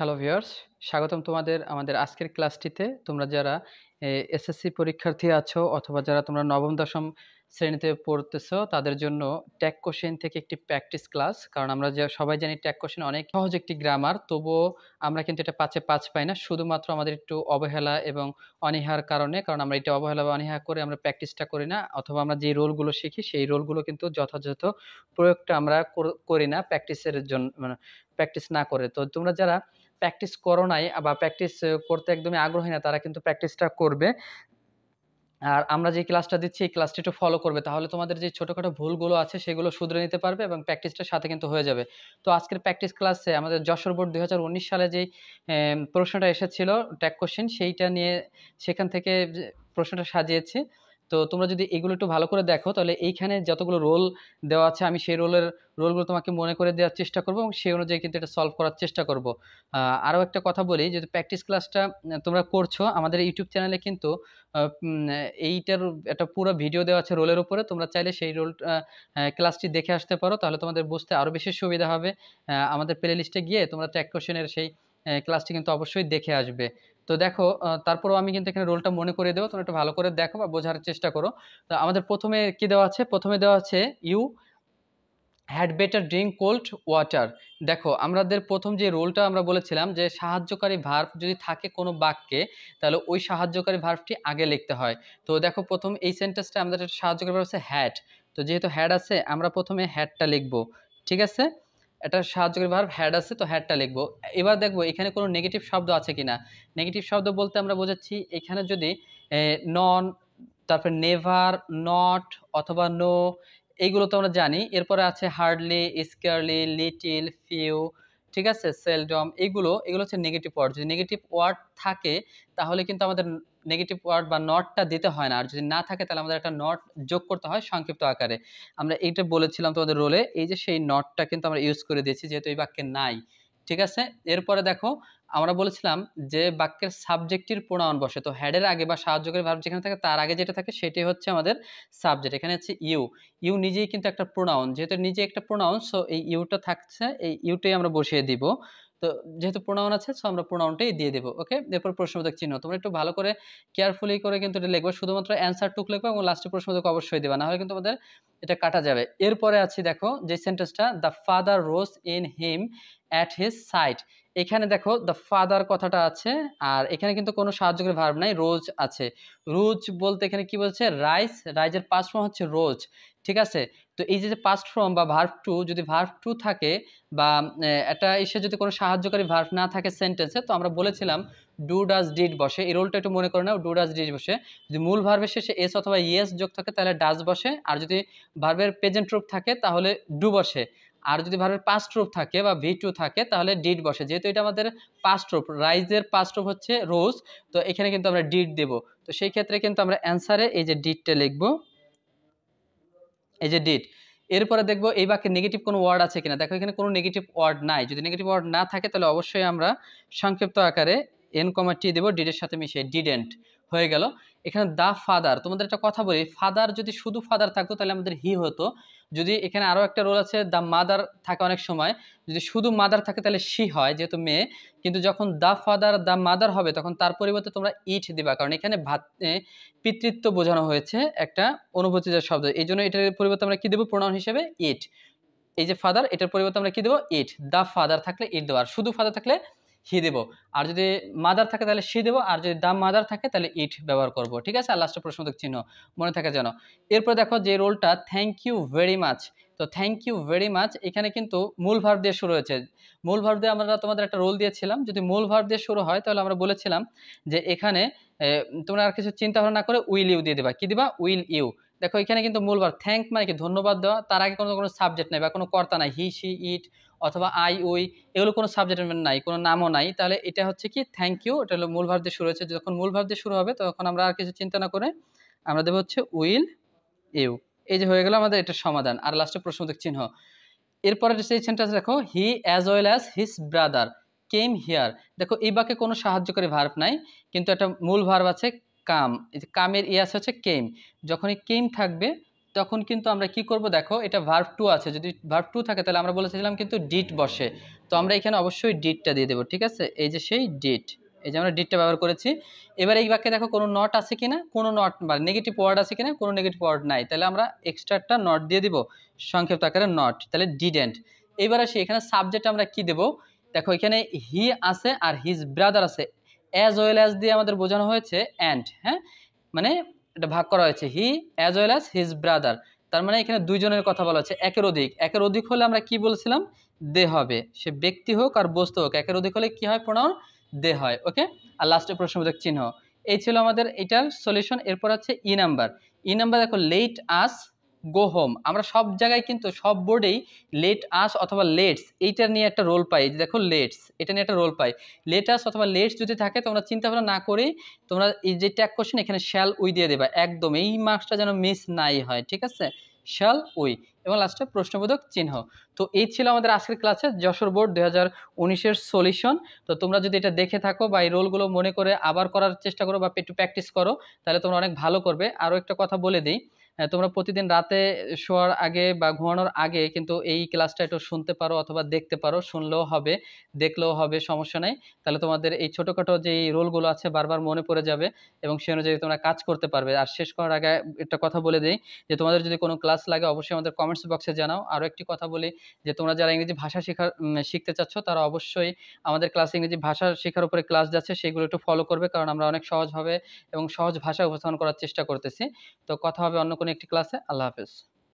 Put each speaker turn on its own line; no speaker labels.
hello viewers স্বাগতম তোমাদের আমাদের আজকের ক্লাসটিতে তোমরা যারা এসএসসি পরীক্ষার্থী আছো অথবা যারা তোমরা নবম দশম শ্রেণীতে পড়তেছ তাদের জন্য ট্যাক কোশ্চেন থেকে একটি প্র্যাকটিস ক্লাস কারণ আমরা যে সবাই জানি ট্যাক কোশ্চেন অনেক সহজ একটি গ্রামার তবুও আমরা কিন্তু এটা পাঁচে পাঁচ পাই না শুধুমাত্র আমাদের একটু অবহেলা এবং অনীহার কারণে কারণ আমরা এটা অবহেলা বা অনীহা করে আমরা প্র্যাকটিসটা করি না অথবা আমরা যে রোলগুলো শিখি সেই রোলগুলো কিন্তু যথাযথ প্রয়োগটা আমরা করি না প্র্যাকটিসের জন্য মানে প্র্যাকটিস না করে তো তোমরা যারা প্র্যাকটিস করো নাই বা প্র্যাকটিস করতে একদমই আগ্রহী না তারা কিন্তু প্র্যাকটিসটা করবে আর আমরা যে ক্লাসটা দিচ্ছি এই ক্লাসটি একটু ফলো করবে তাহলে তোমাদের যে ছোটোখাটো ভুলগুলো আছে সেগুলো শুধরে নিতে পারবে এবং প্র্যাকটিসটার সাথে কিন্তু হয়ে যাবে তো আজকের প্র্যাকটিস ক্লাসে আমাদের যশোর বোর্ড দুই সালে যেই প্রশ্নটা এসেছিল ট্যাক কোশ্চেন সেইটা নিয়ে সেখান থেকে প্রশ্নটা সাজিয়েছি তো তোমরা যদি এগুলো একটু ভালো করে দেখো তাহলে এইখানে যতগুলো রোল দেওয়া আছে আমি সেই রোলের রোলগুলো তোমাকে মনে করে দেওয়ার চেষ্টা করব এবং সেই অনুযায়ী কিন্তু এটা সলভ করার চেষ্টা করব আরও একটা কথা বলি যদি প্র্যাকটিস ক্লাসটা তোমরা করছো আমাদের ইউটিউব চ্যানেলে কিন্তু এইটার একটা পুরো ভিডিও দেওয়া আছে রোলের উপরে তোমরা চাইলে সেই রোল ক্লাসটি দেখে আসতে পারো তাহলে তোমাদের বুঝতে আরও বেশি সুবিধা হবে আমাদের প্লে লিস্টে গিয়ে তোমরা ট্র্যাক কোশ্চেনের সেই ক্লাসটি কিন্তু অবশ্যই দেখে আসবে তো দেখো তারপরও আমি কিন্তু এখানে রোলটা মনে করে দেবো তোমরা একটু ভালো করে দেখো বা বোঝার চেষ্টা করো তো আমাদের প্রথমে কি দেওয়া আছে প্রথমে দেওয়া আছে you had better drink cold water দেখো আমাদের প্রথম যে রোলটা আমরা বলেছিলাম যে সাহায্যকারী ভার্ভ যদি থাকে কোনো বাক্যে তাহলে ওই সাহায্যকারী ভার্ভটি আগে লিখতে হয় তো দেখো প্রথম এই সেন্টেন্সটা আমাদের সাহায্যকারী ভার্ভ হচ্ছে হ্যাড তো যেহেতু হ্যাড আছে আমরা প্রথমে হ্যাডটা লিখবো ঠিক আছে এটা সাহায্যকারী ভার্ব হ্যাড আছে তো হ্যাডটা লিখবো এবার দেখবো এখানে কোনো নেগেটিভ শব্দ আছে কি না নেগেটিভ শব্দ বলতে আমরা বোঝাচ্ছি এখানে যদি নন তারপর নেভার নট অথবা নো এইগুলো তো আমরা জানি এরপরে আছে হার্ডলি স্কেয়ারলি লিটিল ফিউ ঠিক আছে সেলডম এগুলো এগুলো হচ্ছে নেগেটিভ ওয়ার্ড যদি নেগেটিভ ওয়ার্ড থাকে তাহলে কিন্তু আমাদের নেগেটিভ ওয়ার্ড বা নটটা দিতে হয় না আর যদি না থাকে তাহলে আমাদের একটা নট যোগ করতে হয় সংক্ষিপ্ত আকারে আমরা এইটা বলেছিলাম তোমাদের রোলে এই যে সেই নটটা কিন্তু আমরা ইউজ করে দিয়েছি যেহেতু এই বাক্যে নাই ঠিক আছে এরপরে দেখো আমরা বলেছিলাম যে বাক্যের সাবজেক্টটির প্রোনাউন বসে তো হ্যাডের আগে বা সাহায্যকারী ভাব যেখানে থাকে তার আগে যেটা থাকে সেটি হচ্ছে আমাদের সাবজেক্ট এখানে হচ্ছে ইউ ইউ নিজেই কিন্তু একটা প্রোনাউন যেহেতু নিজে একটা প্রোনাউন সো এই ইউটা থাকছে এই ইউটাই আমরা বসিয়ে দিব তো যেহেতু প্রোনাউন আছে সো আমরা প্রোনাউনটাই দিয়ে দেবো ওকে এরপর প্রশ্নবোধক চিহ্ন তোমরা একটু ভালো করে কেয়ারফুলি করে কিন্তু এটা লিখবে শুধুমাত্র অ্যান্সার টুক লিখবে এবং লাস্টে প্রশ্নবোধক অবশ্যই দেবে না হলে কিন্তু আমাদের এটা কাটা যাবে এরপরে আছে দেখো যে সেন্টেন্সটা the father rose in him at his sight এখানে দেখো দ্য ফাদার কথাটা আছে আর এখানে কিন্তু কোনো সাহায্যকারী ভার্ব নাই রোজ আছে রোজ বলতে এখানে কি বলছে রাইস রাইজের পাস্ট ফর্ম হচ্ছে রোজ ঠিক আছে তো এই যে পাস্ট ফর্ম বা ভার্ভ টু যদি ভার্ভ টু থাকে বা এটা এসে যদি কোনো সাহায্যকারী ভার্ভ না থাকে সেন্টেন্সে তো আমরা বলেছিলাম ডু ডাজ ডিড বসে এই রোলটা একটু মনে করে নাও ডু ডাজ ডিড বসে যদি মূল ভার্বের শেষে এস অথবা ইয়েস যোগ থাকে তাহলে ডাজ বসে আর যদি ভার্বের প্রেজেন্ট রূপ থাকে তাহলে ডু বসে আর যদি ভার্বের পাস্ট রূপ থাকে বা ভি টু থাকে তাহলে ডিড বসে যেহেতু এটা আমাদের পাস্ট রূপ রাইজের পাস্ট রূপ হচ্ছে রোজ তো এখানে কিন্তু আমরা ডিড দেব তো সেই ক্ষেত্রে কিন্তু আমরা অ্যান্সারে এই যে ডিডটা লিখব এই যে ডিড এরপরে দেখব এই বাক্যে নেগেটিভ কোনো ওয়ার্ড আছে কিনা দেখো এখানে কোনো নেগেটিভ ওয়ার্ড নাই যদি নেগেটিভ ওয়ার্ড না থাকে তাহলে অবশ্যই আমরা সংক্ষিপ্ত আকারে এন কমা দেবো ডিডের সাথে মিশে ডিডেন্ট হয়ে গেল এখানে দা ফাদার তোমাদের একটা কথা বলি ফাদার যদি শুধু ফাদার থাকতো তাহলে আমাদের হি হতো যদি এখানে আরও একটা রোল আছে দা মাদার থাকে অনেক সময় যদি শুধু মাদার থাকে তাহলে সি হয় যেহেতু মেয়ে কিন্তু যখন দা ফাদার দা মাদার হবে তখন তার পরিবর্তে তোমরা ইট দিবা কারণ এখানে ভাত পিতৃত্ব বোঝানো হয়েছে একটা যার শব্দ এই জন্য এটার পরিবর্তে আমরা কী দেবো প্রণাম হিসেবে ইট এই যে ফাদার এটার পরিবর্তে আমরা কী দেবো ইট দা ফাদার থাকলে ইট দেওয়ার শুধু ফাদার থাকলে হি দেব আর যদি মাদার থাকে তাহলে সি দেব আর যদি দাম মাদার থাকে তাহলে ইট ব্যবহার করব ঠিক আছে আর লাস্টে প্রশ্নবোধক চিহ্ন মনে থাকে যেন এরপর দেখো যে রোলটা থ্যাংক ইউ ভেরি মাচ তো থ্যাংক ইউ ভেরি মাচ এখানে কিন্তু মূল ভার দিয়ে শুরু হয়েছে মূল ভার দিয়ে আমরা তোমাদের একটা রোল দিয়েছিলাম যদি মূল ভার দিয়ে শুরু হয় তাহলে আমরা বলেছিলাম যে এখানে তোমরা আর কিছু চিন্তা ভাবনা না করে উইল ইউ দিয়ে দেবা কী দিবা উইল ইউ দেখো এখানে কিন্তু মূল ভার্ব থ্যাংক মানে কি ধন্যবাদ দেওয়া তার আগে কোনো কোনো সাবজেক্ট নাই বা কোনো কর্তা নাই হি সি ইট অথবা আই উই এগুলো কোনো সাবজেক্ট নাই কোনো নামও নাই তাহলে এটা হচ্ছে কি থ্যাংক ইউ এটা হলো মূল ভার্ব দিয়ে শুরু হয়েছে যখন মূল ভার্ব দিয়ে শুরু হবে তখন আমরা আর কিছু চিন্তা না করে আমরা দেবো হচ্ছে উইল ইউ এই যে হয়ে গেল আমাদের এটার সমাধান আর লাস্টে প্রশ্নবোধক চিহ্ন এরপরে সেই সেন্টেন্স দেখো he as well as his brother came here দেখো এই বাক্যে কোনো সাহায্যকারী ভার্ব নাই কিন্তু একটা মূল ভার্ব আছে কাম এই যে কামের ই আছে হচ্ছে কেম যখনই কেম থাকবে তখন কিন্তু আমরা কি করব দেখো এটা ভার্ভ টু আছে যদি ভার্ভ টু থাকে তাহলে আমরা বলেছিলাম কিন্তু ডিট বসে তো আমরা এখানে অবশ্যই ডিটটা দিয়ে দেবো ঠিক আছে এই যে সেই ডিট এই যে আমরা ডিটটা ব্যবহার করেছি এবার এই বাক্যে দেখো কোনো নট আছে কি না কোনো নট মানে নেগেটিভ ওয়ার্ড আছে কি না কোনো নেগেটিভ ওয়ার্ড নাই তাহলে আমরা এক্সট্রাটা নট দিয়ে দিব সংক্ষেপ আকারে নট তাহলে ডিডেন্ট এবার আসি এখানে সাবজেক্ট আমরা কি দেবো দেখো এখানে হি আছে আর হিজ ব্রাদার আছে অ্যাজ ওয়েল অ্যাজ দিয়ে আমাদের বোঝানো হয়েছে অ্যান্ড হ্যাঁ মানে এটা ভাগ করা হয়েছে he as well as his brother তার মানে এখানে দুইজনের কথা বলা হচ্ছে একের অধিক একের অধিক হলে আমরা কি বলছিলাম দে হবে সে ব্যক্তি হোক আর বস্তু হোক একের অধিক হলে কি হয় প্রণাম দে হয় ওকে আর লাস্টে প্রশ্নবোধক চিহ্ন এই ছিল আমাদের এটার সলিউশন এরপর হচ্ছে ই নাম্বার ই নাম্বার দেখো লেট আস গো হোম আমরা সব জায়গায় কিন্তু সব বোর্ডেই লেট আস অথবা লেটস এইটা নিয়ে একটা রোল পাই দেখো লেটস এটা নিয়ে একটা রোল পাই লেট আস অথবা লেটস যদি থাকে তোমরা চিন্তাভাবনা না করেই তোমরা এই যে ট্যাগ কোশ্চেন এখানে শ্যাল উই দিয়ে দেবা একদম এই মার্কসটা যেন মিস নাই হয় ঠিক আছে শ্যাল উই এবং লাস্টে প্রশ্নবোধক চিহ্ন তো এই ছিল আমাদের আজকের ক্লাসে যশোর বোর্ড দু হাজার সলিউশন তো তোমরা যদি এটা দেখে থাকো বা এই রোলগুলো মনে করে আবার করার চেষ্টা করো বা একটু প্র্যাকটিস করো তাহলে তোমরা অনেক ভালো করবে আরও একটা কথা বলে দিই হ্যাঁ, তোমরা প্রতিদিন রাতে শোয়ার আগে বা ঘুমানোর আগে কিন্তু এই ক্লাসটা একটু শুনতে পারো অথবা দেখতে পারো শুনলেও হবে দেখলেও হবে সমস্যা নেই তাহলে তোমাদের এই ছোটোখাটো যেই রোলগুলো আছে বারবার মনে পড়ে যাবে এবং সে অনুযায়ী তোমরা কাজ করতে পারবে আর শেষ করার আগে একটা কথা বলে দিই যে তোমাদের যদি কোনো ক্লাস লাগে অবশ্যই আমাদের কমেন্টস বক্সে জানাও আরও একটি কথা বলি যে তোমরা যারা ইংরেজি ভাষা শেখার শিখতে চাচ্ছ তারা অবশ্যই আমাদের ক্লাস ইংরেজি ভাষা শেখার উপরে ক্লাস যাচ্ছে সেগুলো একটু ফলো করবে কারণ আমরা অনেক সহজভাবে এবং সহজ ভাষা উপস্থাপন করার চেষ্টা করতেছি তো কথা হবে অন্য কোনো একটি ক্লাসে আল্লাহ হাফেজ